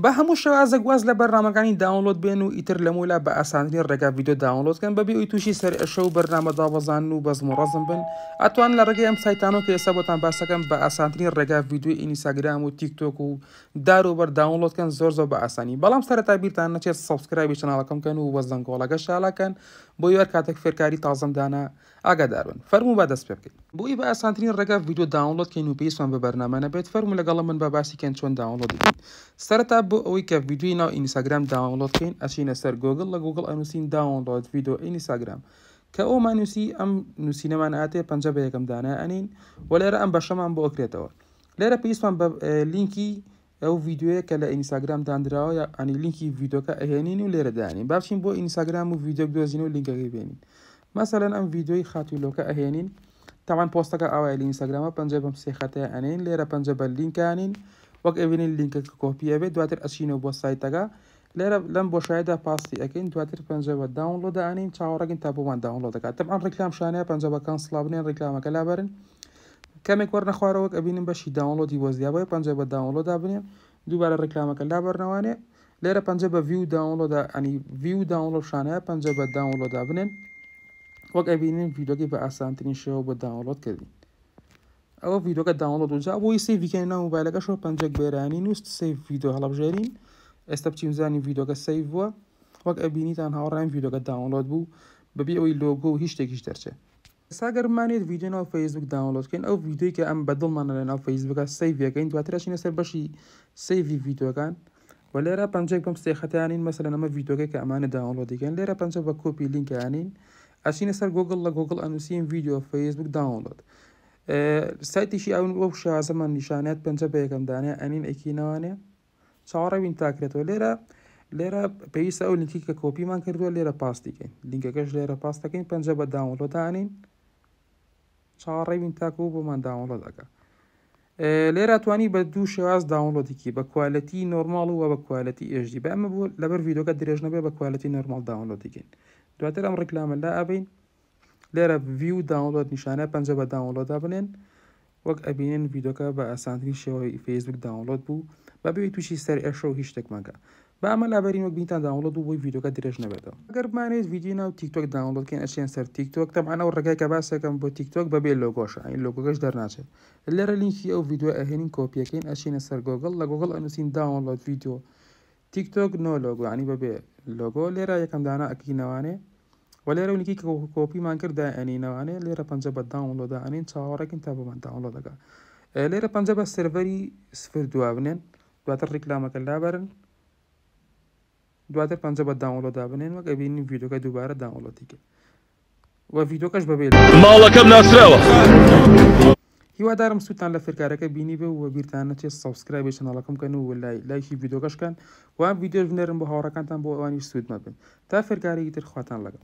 بە هەموو شێوازە گواز لە بەرنامەکانی داونلود بێن و ئیتر لەمولا بە ئاسانترین ڕێگا ڤیددیو داونلودکەن بەبێ ئەوی تووشی سەر ئەشە و بەرنامە داوەزان و بەزم و ڕزم بن ئەتوان لە ڕێگەی ئەم سایتان و کە ئێستا بۆتان باسەکەم بە ئاسانترین ڕێگا ڤیددیوی ئینیساگرام و تیکتۆک و داروبەر داونلودکەن زۆر زۆر بە ئاسانی بەڵام سەرەتا بیرتان نەچێت سەبسکرایبی چناڵەکەمکەن و وەزدەنگۆڵەکە شالاکەن بۆ یوار کاتێک فێرکاری تازەمدانە ئاگادارن فەرمو بە دەست پێ بکەین بۆی بە ئاسانترین ڕێگا ڤیددیو داونلود کەین و پێیسوان بە بەرنامە نەبێت فەرمو لەگەڵە من بە باسی کەن چۆن داونلودی سەرتا بۆ ئەوەی کە یددیوی ناو ئینساگرام داوەڵۆتکەین ئەچینە سەر گۆگل لە گوگل ئەنووسین داوەڵۆت یددیو ئینساگرام کە ئەومان نووسی ئەم نووسینەمان ئاتێ پنج بە یەکەم دانا ئەنین و لێرە ئەم بەشەمان بۆ ئەکرێتەوە لێرە پێویستمان بە لینکی ئەو یددیوەیە کە لە ئینساگرام دانراوە یا ئەنی لینکی یددیوکە ئەهێنین و لێرە دانین باشین بۆ ئینساگرام و یددیۆک دۆزین و لینکەکەی بێنین مەسەەن ئەم یددیۆی خاتویلۆکە ئەهێنین تاوان پۆستەکە ئەوای لینساگرامە پنج بەم سێخەتەیە ئەنین لێرە پنج بە لینکانین وەک ئەوێنین لینکەکە کۆپیەوێ دواتر ئەچینەوە بۆ سایتەکە لێرە لەم بۆشایدا پاستی ئەەکەین دواتر پەنجەوە داونلۆ دانین چاوەڕگەن تا بۆمان داونلۆ دەکات ئەم ڕێکلام شانەیە پەنجەوەکان سلاابنێن ڕێکلامەکە لابرن کەمێک وەرنەخواارەوەک ئەبینم بەشی داونلۆدی وەزیابەوەی پەنجە بە داونلۆ دابنێن دووبارە ڕێکلامەکە لابەرنەوانێ لێرە پەنجە بە ویو داونلۆدا ئەنی ویو داونلۆ شانەیە پەنجە بە داونلۆ دابنێن وەک ئەبینین ویدۆگی بە ئاسانترین شێوە بە داونلۆد کردی ئەوە ویدۆکە داوەڵ دوجا بۆی سیڤکەین ناو موبایلەکەشەوە پنجێک بێرانی نووست سیف ویددیو هەڵبژێرین ئێستا بچیمزانی ویدۆکە سیف وە وەک ئەبینیتان هاوڕای ویدۆکە داوەڵۆت بوو بەبێ ئەوی لۆگۆ و هیچ شتێکیش دەرچێت ساگەرمانێت ویددیونەوە فەیسبوک داوەڵۆتکەین ئەو ویددیوی کە ئەم بەدڵمانە لەناو فەیسبوکە سیڤەکەین دواترەشینە سەر بەشی سیڤی ویددیوەکان و لێرە پنجێک بەم سێخەتیانین مەسەر ئەمە ویددیوەکە کە ئەمانە داوەڵۆ دیگەن لێرە پنج بە کۆپی لینکیانین ئەشینە سەر گوگل لە گوگل ئەنووسیم ویددیو فەیسبوک داوەڵۆت سایتیشی ئەوون بۆ شازەمان نیشانێت پێنج بە یەکەمدانێ ئەنین ئەکینەوانێ چاڕەوین تاکرێتەوە لێرە لێرە پێویستە ئەو لینکی کە کۆپیمان کردووە لێرە پاستیکەین لینکەکەش لێرە پاستەکەین پێنج بە داوڵۆدانین چاڕێوین تاکو بۆمان داوڵۆ دەکە لێرە توانی بە دوو شێواز داوڵۆتیکی بە کوالەتی نۆرمال و بە کوالەتی ئێژدی بە ئەمە بوو لەبەر یددیوکە درێژنەبێ بە کوالەتی نۆرمال داوڵۆتیکەین دواتر ئەم ڕکلامە لا ئەبین لێرە وی و داونلۆد نیشانە پنج بە داونلۆدا بنێن وەک ئەبینێن ویدۆکە بە ئاسانترین شێوەی فیسبوک داونلۆد بوو بە بێت تووشی سەر ئەشە و هیچ شتێکمەکە بەمە لابەرین وەک بینتان داوڵەت و بۆی ویدۆکە درێژ نەبێتەوە ئەگەر بمانێت ویدینا و تیکتۆک داوڵەتکەن ئەشیان سەر تیکتۆک تەمانە و ڕگای کە باسەکەم بۆ تیکتۆک بەبێ لۆگۆش ئەین لۆگۆگەش دەرناچێت لێرە لینکی ئەو ویددیو ئەهێنین کۆپیەکەین ئەشینە سەر گۆگڵ لە گۆگڵ ئەنووسین داوڵەت ویددیو تیکتۆک نۆ لۆگۆ ینی بەبێ لۆگۆ لێرە یەکەم دانا ئەکینەوانێ و لێرەونیکی کە کۆپیمان کردا ئەنینەوانێ لێرە پنج بە داونلۆدا ئەنین چاوەڕێکن تا بمان داونلۆ دەگا لێرە پنج بە سەرڤەری سفر دوابنێن دواتر ڕیکلامەکەن لابرن دواتر پنج بە داونلۆ دابنێن وەکە بینین ویددیوکە دووبارە داونلۆتیکە وە ڤیددیوکەش ببێت ماڵەکەم ناسراوە هیوادارم سووتان لە فرکارەکە بینی بە و بیرتانە چێ ساوسکرایبی چناڵەکەم کەن و لای لایکی ویددیوکەشکەن وان ویددیو بنەرم بە هاوڕەکانتان بۆ ئەوانی سوود مەبن تا فرکارێکی ترخواتان لەگەڵ